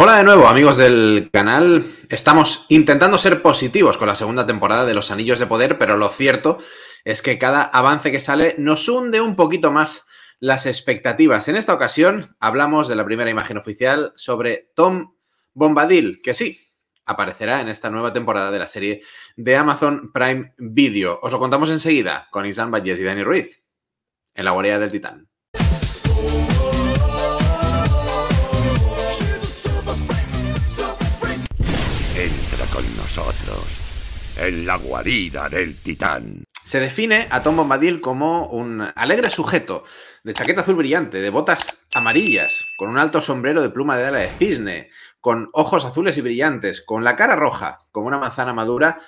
Hola de nuevo amigos del canal, estamos intentando ser positivos con la segunda temporada de Los Anillos de Poder, pero lo cierto es que cada avance que sale nos hunde un poquito más las expectativas. En esta ocasión hablamos de la primera imagen oficial sobre Tom Bombadil, que sí, aparecerá en esta nueva temporada de la serie de Amazon Prime Video. Os lo contamos enseguida con Isan Valles y Dani Ruiz, en la guarida del titán. Entra con nosotros en la guarida del titán. Se define a Tom Bombadil como un alegre sujeto, de chaqueta azul brillante, de botas amarillas, con un alto sombrero de pluma de ala de cisne, con ojos azules y brillantes, con la cara roja, como una manzana madura,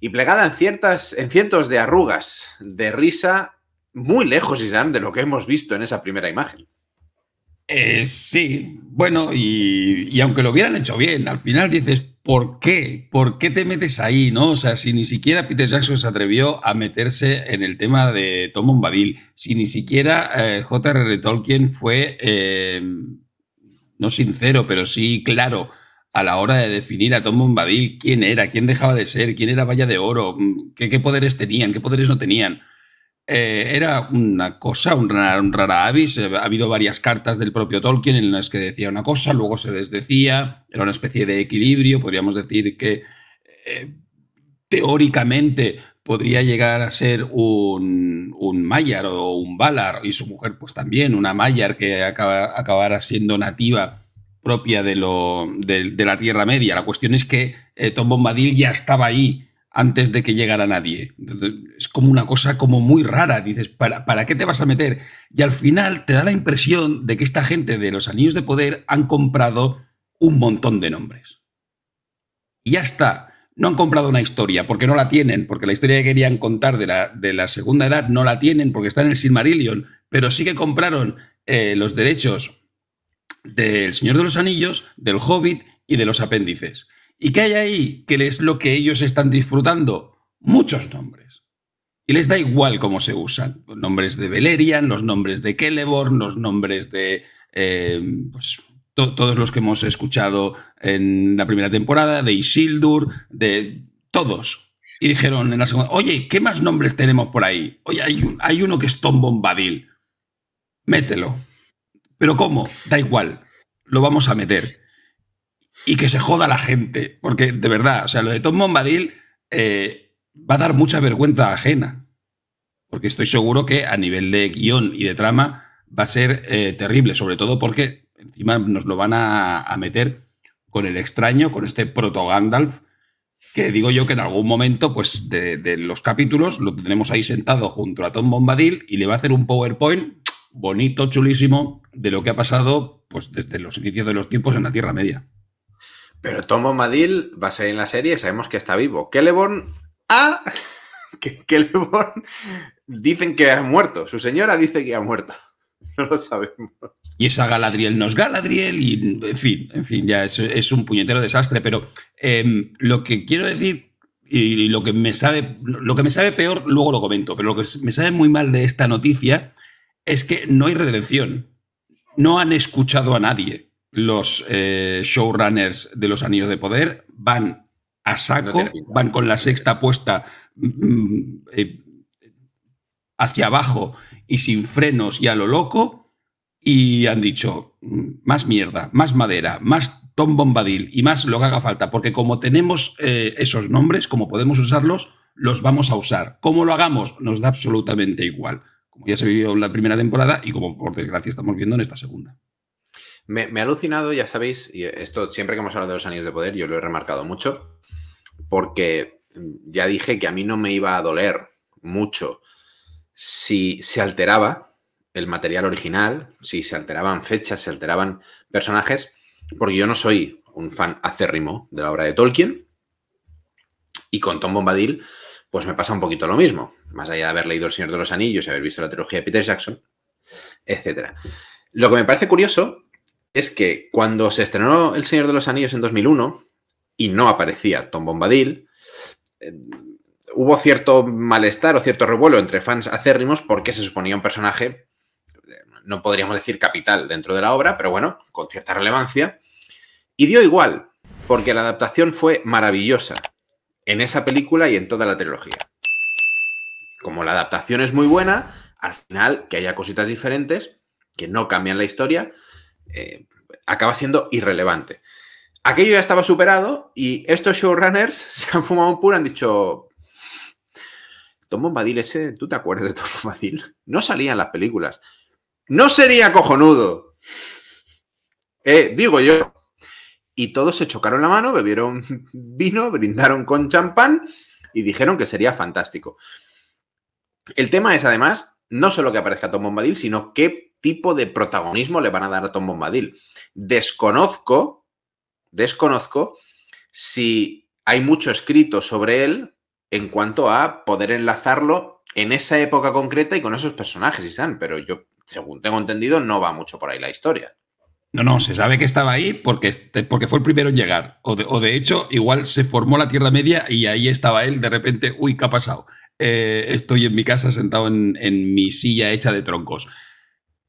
y plegada en, ciertas, en cientos de arrugas, de risa, muy lejos, Isan, de lo que hemos visto en esa primera imagen. Eh, sí, bueno, y, y aunque lo hubieran hecho bien, al final dices, ¿Por qué? ¿Por qué te metes ahí? ¿no? O sea, si ni siquiera Peter Jackson se atrevió a meterse en el tema de Tom Bombadil, si ni siquiera eh, J.R.R. Tolkien fue, eh, no sincero, pero sí claro a la hora de definir a Tom Bombadil quién era, quién dejaba de ser, quién era Valla de Oro, mm, qué poderes tenían, qué poderes no tenían. Eh, era una cosa, un rara, avis. Eh, ha habido varias cartas del propio Tolkien en las que decía una cosa, luego se desdecía, era una especie de equilibrio, podríamos decir que eh, teóricamente podría llegar a ser un, un Mayar o un Valar, y su mujer pues también, una Mayar que acabara siendo nativa propia de, lo, de, la Tierra Media. La cuestión es que Tom Bombadil ya estaba ahí antes de que llegara nadie. Es como una cosa como muy rara, dices, ¿para, qué te vas a meter? Y al final te da la impresión de que esta gente de los anillos de poder han comprado un montón de nombres. Y ya está, no han comprado una historia, porque no la tienen, porque la historia que querían contar de la, segunda edad no la tienen, porque está en el Silmarillion, pero sí que compraron eh, los derechos del Señor de los Anillos, del Hobbit y de los apéndices. ¿Y qué hay ahí? Que es lo que ellos están disfrutando. Muchos nombres. Y les da igual cómo se usan. Los nombres de Belerian, los nombres de Celeborn, los nombres de. Eh, pues, todos los que hemos escuchado en la primera temporada, de Isildur, de todos. Y dijeron en la segunda, oye, ¿qué más nombres tenemos por ahí? Oye, hay, hay uno que es Tom Bombadil. Mételo. ¿Pero cómo? Da igual. Lo vamos a meter y que se joda la gente. Porque, de verdad, o sea, lo de Tom Bombadil eh, va a dar mucha vergüenza ajena. Porque estoy seguro que a nivel de guión y de trama va a ser eh, terrible, sobre todo porque encima nos lo van a, meter con el extraño, con este proto Gandalf, que digo yo que en algún momento pues de, los capítulos lo tenemos ahí sentado junto a Tom Bombadil y le va a hacer un PowerPoint bonito, chulísimo, de lo que ha pasado pues desde los inicios de los tiempos en la Tierra Media. Pero Tomo Madil va a salir en la serie, sabemos que está vivo. Celeborn, ah, que dicen que ha muerto. Su señora dice que ha muerto. No lo sabemos. Y esa Galadriel nos Galadriel y en fin, en fin, ya es, un puñetero desastre. Pero em, lo que quiero decir y lo que me sabe, lo que me sabe peor luego lo comento, pero lo que me sabe muy mal de esta noticia es que no hay redención. No han escuchado a nadie los eh, showrunners de los Anillos de Poder van a saco, van con la sexta puesta mm, mm, eh, hacia abajo y sin frenos y a lo loco, y han dicho, mm, más mierda, más madera, más Tom Bombadil y más lo que haga falta, porque como tenemos eh, esos nombres, como podemos usarlos, los vamos a usar. ¿Cómo lo hagamos? Nos da absolutamente igual, como ya se vivió en la primera temporada y como por desgracia estamos viendo en esta segunda. Me, ha alucinado, ya sabéis, y esto siempre que hemos hablado de los anillos de poder, yo lo he remarcado mucho, porque mm, ya dije que a mí no me iba a doler mucho si se alteraba el material original, si se alteraban fechas, se alteraban personajes, porque yo no soy un fan acérrimo de la obra de Tolkien, y con Tom Bombadil, pues me pasa un poquito lo mismo, más allá de haber leído El Señor de los Anillos y haber visto la trilogía de Peter Jackson, etc. Lo que me parece curioso es que cuando se estrenó El Señor de los Anillos en 2001 y no aparecía Tom Bombadil, eh, hubo cierto malestar o cierto revuelo entre fans acérrimos porque se suponía un personaje, eh, no podríamos decir capital dentro de la obra, pero bueno, con cierta relevancia. Y dio igual, porque la adaptación fue maravillosa en esa película y en toda la trilogía. Como la adaptación es muy buena, al final que haya cositas diferentes que no cambian la historia, eh, acaba siendo irrelevante. Aquello ya estaba superado y estos showrunners se han fumado un puro, han dicho, Tom Bombadil ese, ¿tú te acuerdas de Tom Bombadil? No salía en las películas. No sería cojonudo. Eh, digo yo. Y todos se chocaron la mano, bebieron vino, brindaron con champán y dijeron que sería fantástico. El tema es, además, no solo que aparezca Tom Bombadil, sino que tipo de protagonismo le van a dar a Tom Bombadil. Desconozco, desconozco si hay mucho escrito sobre él en cuanto a poder enlazarlo en esa época concreta y con esos personajes, Isan, pero yo, según tengo entendido, no va mucho por ahí la historia. No, no, se sabe que estaba ahí porque, este, porque fue el primero en llegar. O de, hecho, igual se formó la Tierra Media y ahí estaba él de repente, uy, ¿qué ha pasado? Eh, estoy en mi casa sentado en mi silla hecha de troncos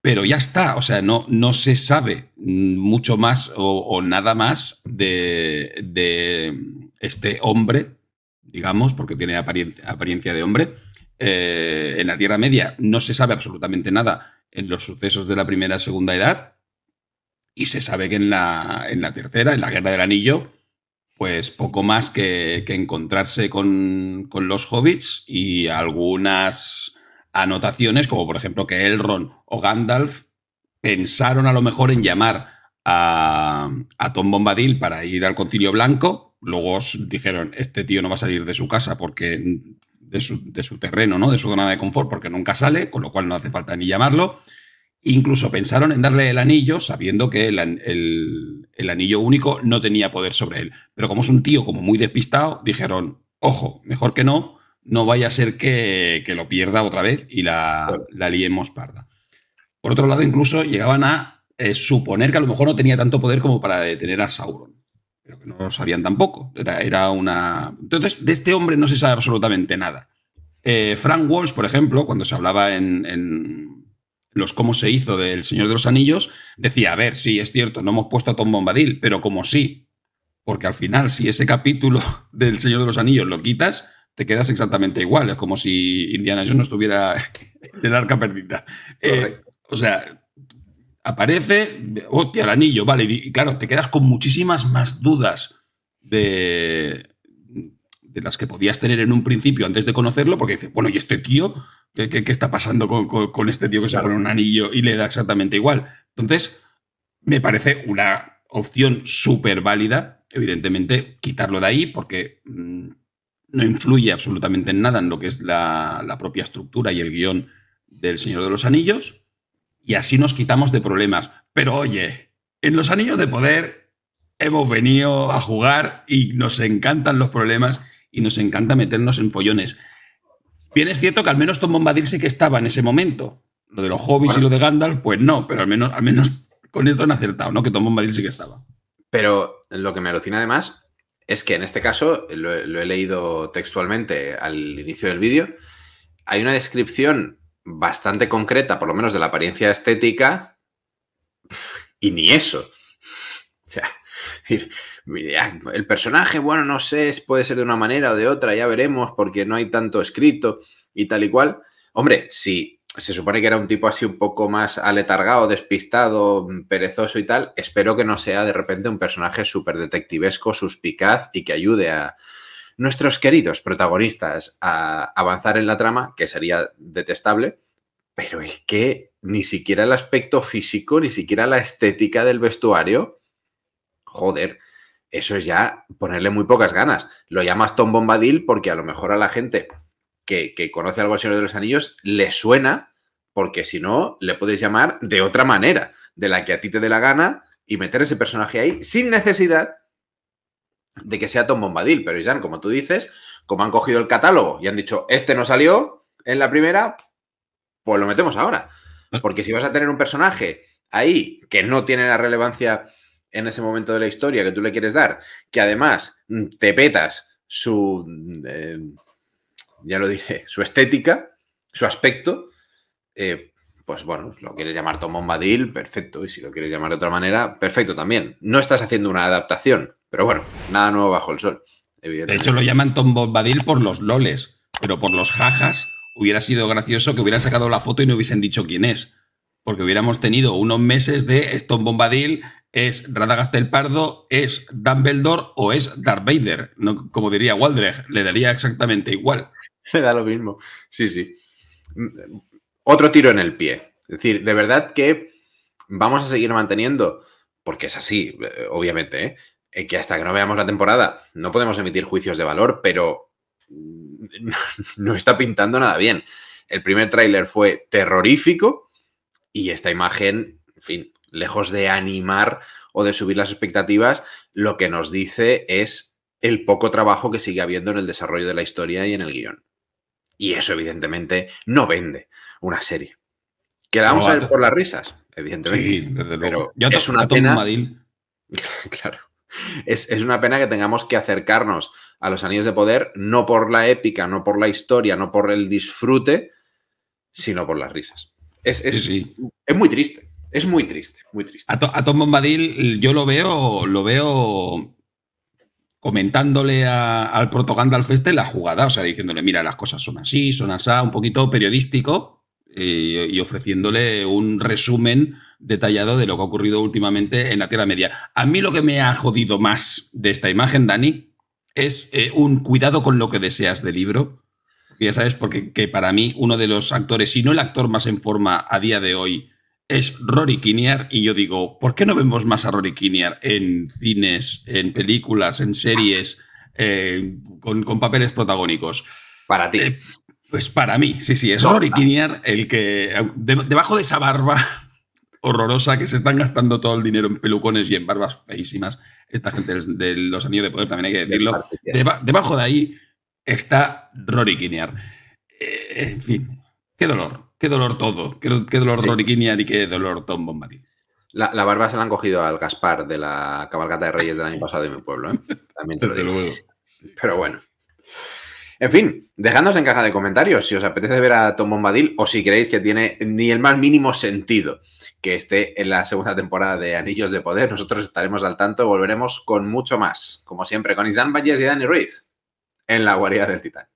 pero ya está, o sea, no, no se sabe mucho más o, nada más de, este hombre, digamos, porque tiene apariencia, de hombre. Eh, en la Tierra Media no se sabe absolutamente nada en los sucesos de la primera y segunda edad, y se sabe que en la, en la tercera, en la Guerra del Anillo, pues poco más que, que encontrarse con, con, los hobbits y algunas anotaciones como por ejemplo que Elrond o Gandalf pensaron a lo mejor en llamar a, Tom Bombadil para ir al concilio blanco, luego dijeron, este tío no va a salir de su casa porque de su, terreno, ¿no? de su zona de confort, porque nunca sale, con lo cual no hace falta ni llamarlo. Incluso pensaron en darle el anillo, sabiendo que el, el anillo único no tenía poder sobre él. Pero como es un tío como muy despistado, dijeron, ojo, mejor que no, no vaya a ser que, lo pierda otra vez y la, liemos parda. Por otro lado, incluso llegaban a eh, suponer que a lo mejor no tenía tanto poder como para detener a Sauron, pero que no lo sabían tampoco. Era, era una... Entonces, de este hombre no se sabe absolutamente nada. Eh, Frank Walsh, por ejemplo, cuando se hablaba en, en los cómo se hizo del Señor de los Anillos, decía, a ver, sí, es cierto, no hemos puesto a Tom Bombadil, pero como sí, porque al final si ese capítulo del Señor de los Anillos lo quitas, te quedas exactamente igual. Es como si Indiana Jones no estuviera en el arca perdida. Eh, o sea, aparece, hostia, el anillo, vale. Y claro, te quedas con muchísimas más dudas de, de las que podías tener en un principio antes de conocerlo, porque dices, bueno, ¿y este tío? ¿Qué, qué, está pasando con, con, este tío que se pone un anillo y le da exactamente igual? Entonces, me parece una opción súper válida, evidentemente, quitarlo de ahí, porque... Mm, no influye absolutamente en nada en lo que es la, propia estructura y el guión del Señor de los Anillos, y así nos quitamos de problemas. Pero oye, en los Anillos de Poder hemos venido a jugar y nos encantan los problemas y nos encanta meternos en follones. Bien es cierto que al menos Tom Bombadil sí que estaba en ese momento. Lo de los hobbies y lo de Gandalf, pues no, pero al menos, al menos con esto han acertado, ¿no? Que Tom Bombadil sí que estaba. Pero lo que me alucina además es que en este caso, lo, he leído textualmente al inicio del vídeo, hay una descripción bastante concreta, por lo menos de la apariencia estética, y ni eso. O sea, el personaje, bueno, no sé, puede ser de una manera o de otra, ya veremos, porque no hay tanto escrito y tal y cual. Hombre, si se supone que era un tipo así un poco más aletargado, despistado, mm, perezoso y tal. Espero que no sea de repente un personaje súper detectivesco, suspicaz y que ayude a nuestros queridos protagonistas a avanzar en la trama, que sería detestable. Pero es que ni siquiera el aspecto físico, ni siquiera la estética del vestuario, joder, eso es ya ponerle muy pocas ganas. Lo llamas Tom Bombadil porque a lo mejor a la gente que, conoce algo al Señor de los Anillos le suena, porque si no, le puedes llamar de otra manera, de la que a ti te dé la gana, y meter ese personaje ahí sin necesidad de que sea Tom Bombadil. Pero, Jan, como tú dices, como han cogido el catálogo y han dicho, este no salió en la primera, pues lo metemos ahora. Ah. Porque si vas a tener un personaje ahí que no tiene la relevancia en ese momento de la historia que tú le quieres dar, que además mm, te petas su... Mm, eh, ya lo dije, su estética, su aspecto, eh, pues bueno, lo quieres llamar Tom Bombadil, perfecto, y si lo quieres llamar de otra manera, perfecto también. No estás haciendo una adaptación, pero bueno, nada nuevo bajo el sol, De hecho, lo llaman Tom Bombadil por los loles, pero por los jajas hubiera sido gracioso que hubieran sacado la foto y no hubiesen dicho quién es. Porque hubiéramos tenido unos meses de Tom Bombadil es Radagast Pardo, es Dumbledore o es Darth Vader. No, como diría Waldreg le daría exactamente igual. Me da lo mismo. Sí, sí. Mm, otro tiro en el pie. Es decir, de verdad que vamos a seguir manteniendo, porque es así, eh, obviamente, ¿eh? Eh, que hasta que no veamos la temporada no podemos emitir juicios de valor, pero mm, no está pintando nada bien. El primer tráiler fue terrorífico y esta imagen, en fin, lejos de animar o de subir las expectativas, lo que nos dice es el poco trabajo que sigue habiendo en el desarrollo de la historia y en el guión. Y eso, evidentemente, no vende una serie. Que la vamos a ver por las risas, evidentemente. Sí, desde luego. Pero es una pena. claro. Es, una pena que tengamos que acercarnos a los anillos de poder, no por la épica, no por la historia, no por el disfrute, sino por las risas. Es, muy triste. Es muy triste, muy triste. A, Tom Bombadil yo lo veo, lo veo comentándole al proto al este la jugada, o sea, diciéndole, mira, las cosas son así, son así, un poquito periodístico eh, y ofreciéndole un resumen detallado de lo que ha ocurrido últimamente en la Tierra Media. A mí lo que me ha jodido más de esta imagen, Dani, es eh, un cuidado con lo que deseas del libro. Ya sabes, porque para mí uno de los actores, si no el actor más en forma a día de hoy es Rory Kinnear y yo digo, ¿por qué no vemos más a Rory Kinnear en cines, en películas, en series, eh, con, papeles protagónicos? Para ti. Eh, pues para mí, sí, sí, es Rory ah. Kinnear el que, debajo de esa barba horrorosa que se están gastando todo el dinero en pelucones y en barbas feísimas, esta gente de los anillos de poder también hay que decirlo, debajo de ahí está Rory Kinnear. Eh, en fin, qué dolor, Qué dolor todo. Qué, dolor sí. y qué dolor Tom Bombadil. La, la, barba se la han cogido al Gaspar de la cabalgata de Reyes del año pasado en mi pueblo. ¿eh? También Pero bueno. En fin, dejadnos en caja de comentarios si os apetece ver a Tom Bombadil o si creéis que tiene ni el más mínimo sentido que esté en la segunda temporada de Anillos de Poder. Nosotros estaremos al tanto volveremos con mucho más. Como siempre, con Isan Valles y Danny Ruiz en la guarida del Titán.